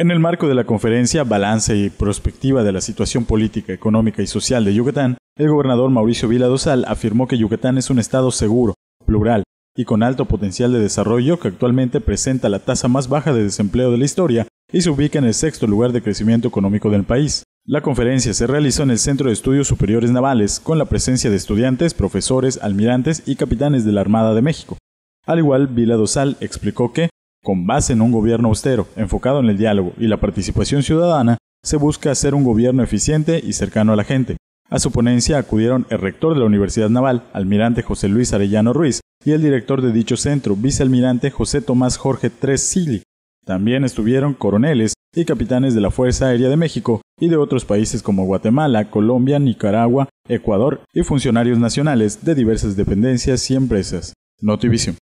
En el marco de la conferencia Balance y Prospectiva de la Situación Política, Económica y Social de Yucatán, el gobernador Mauricio Vila Dosal afirmó que Yucatán es un estado seguro, plural y con alto potencial de desarrollo que actualmente presenta la tasa más baja de desempleo de la historia y se ubica en el sexto lugar de crecimiento económico del país. La conferencia se realizó en el Centro de Estudios Superiores Navales, con la presencia de estudiantes, profesores, almirantes y capitanes de la Armada de México. Al igual, Vila Dosal explicó que con base en un gobierno austero, enfocado en el diálogo y la participación ciudadana, se busca hacer un gobierno eficiente y cercano a la gente. A su ponencia acudieron el rector de la Universidad Naval, almirante José Luis Arellano Ruiz, y el director de dicho centro, vicealmirante José Tomás Jorge Tres También estuvieron coroneles y capitanes de la Fuerza Aérea de México y de otros países como Guatemala, Colombia, Nicaragua, Ecuador y funcionarios nacionales de diversas dependencias y empresas. Notivision.